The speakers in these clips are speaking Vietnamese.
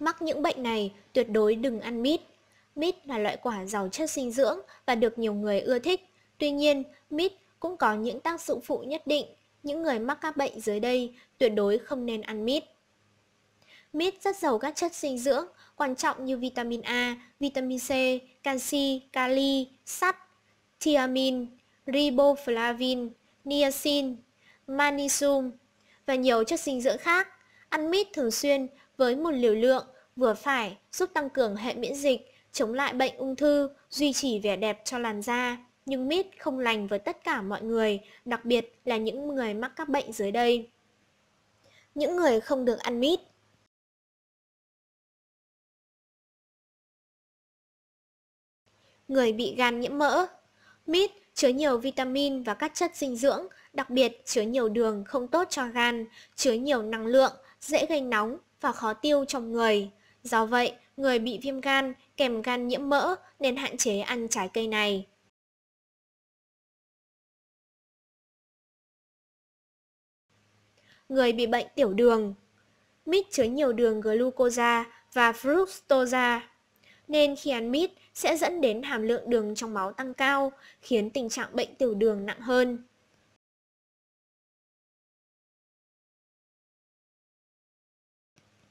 Mắc những bệnh này, tuyệt đối đừng ăn mít. Mít là loại quả giàu chất dinh dưỡng và được nhiều người ưa thích. Tuy nhiên, mít cũng có những tác dụng phụ nhất định. Những người mắc các bệnh dưới đây tuyệt đối không nên ăn mít. Mít rất giàu các chất dinh dưỡng, quan trọng như vitamin A, vitamin C, canxi, kali, sắt, thiamin, riboflavin, niacin, magnesium và nhiều chất dinh dưỡng khác. Ăn mít thường xuyên với một liều lượng vừa phải giúp tăng cường hệ miễn dịch, chống lại bệnh ung thư, duy trì vẻ đẹp cho làn da. Nhưng mít không lành với tất cả mọi người, đặc biệt là những người mắc các bệnh dưới đây. Những người không được ăn mít Người bị gan nhiễm mỡ Mít chứa nhiều vitamin và các chất dinh dưỡng, đặc biệt chứa nhiều đường không tốt cho gan, chứa nhiều năng lượng, dễ gây nóng và khó tiêu trong người. Do vậy, người bị viêm gan kèm gan nhiễm mỡ nên hạn chế ăn trái cây này. Người bị bệnh tiểu đường Mít chứa nhiều đường glucosa và fructosa, nên khi ăn mít sẽ dẫn đến hàm lượng đường trong máu tăng cao, khiến tình trạng bệnh tiểu đường nặng hơn.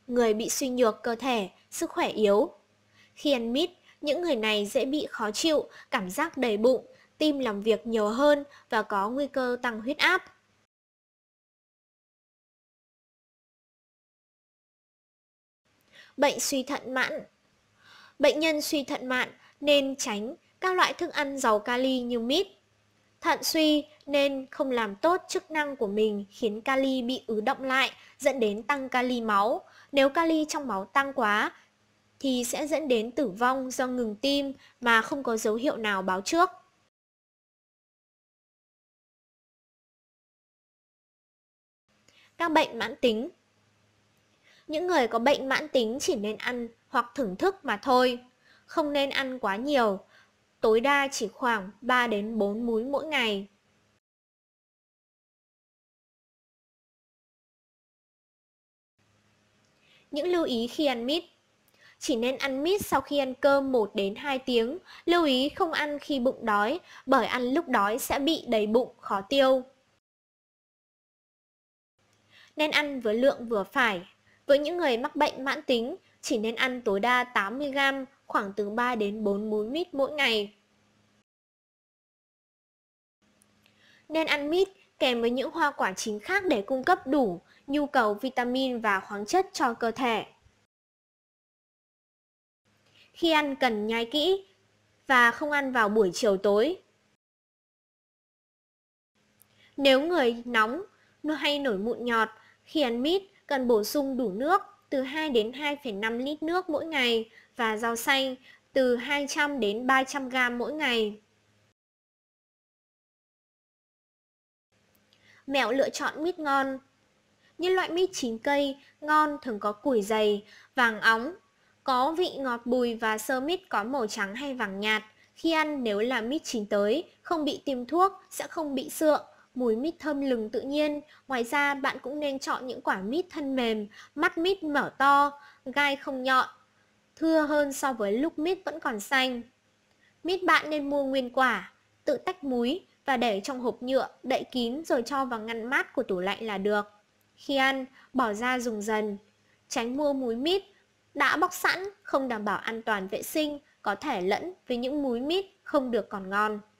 người bị suy nhược cơ thể, sức khỏe yếu. Khi ăn mít, những người này dễ bị khó chịu, cảm giác đầy bụng, tim làm việc nhiều hơn và có nguy cơ tăng huyết áp. Bệnh suy thận mạn Bệnh nhân suy thận mạn nên tránh các loại thức ăn giàu kali như mít, Thận suy nên không làm tốt chức năng của mình khiến kali bị ứ động lại, dẫn đến tăng kali máu. Nếu kali trong máu tăng quá thì sẽ dẫn đến tử vong do ngừng tim mà không có dấu hiệu nào báo trước. Các bệnh mãn tính Những người có bệnh mãn tính chỉ nên ăn hoặc thưởng thức mà thôi. Không nên ăn quá nhiều, tối đa chỉ khoảng 3 đến 4 múi mỗi ngày. Những lưu ý khi ăn mít chỉ nên ăn mít sau khi ăn cơm 1 đến 2 tiếng, lưu ý không ăn khi bụng đói, bởi ăn lúc đói sẽ bị đầy bụng, khó tiêu. Nên ăn với lượng vừa phải. Với những người mắc bệnh mãn tính, chỉ nên ăn tối đa 80g khoảng từ 3 đến 4 múi mít mỗi ngày. Nên ăn mít kèm với những hoa quả chín khác để cung cấp đủ nhu cầu vitamin và khoáng chất cho cơ thể. Khi ăn cần nhai kỹ và không ăn vào buổi chiều tối. Nếu người nóng hay nổi mụn nhọt khi ăn mít cần bổ sung đủ nước từ 2 đến 2,5 lít nước mỗi ngày và rau xanh từ 200 đến 300 g mỗi ngày. Mẹo lựa chọn mít ngon Những loại mít chín cây ngon thường có củi dày, vàng óng, có vị ngọt bùi và sơ mít có màu trắng hay vàng nhạt. Khi ăn nếu là mít chín tới, không bị tiêm thuốc, sẽ không bị sượng, mùi mít thơm lừng tự nhiên. Ngoài ra, bạn cũng nên chọn những quả mít thân mềm, mắt mít mở to, gai không nhọn, thưa hơn so với lúc mít vẫn còn xanh. Mít bạn nên mua nguyên quả, tự tách múi và để trong hộp nhựa, đậy kín rồi cho vào ngăn mát của tủ lạnh là được. Khi ăn, bỏ ra dùng dần. Tránh mua múi mít đã bóc sẵn, không đảm bảo an toàn vệ sinh, có thể lẫn với những múi mít không được còn ngon.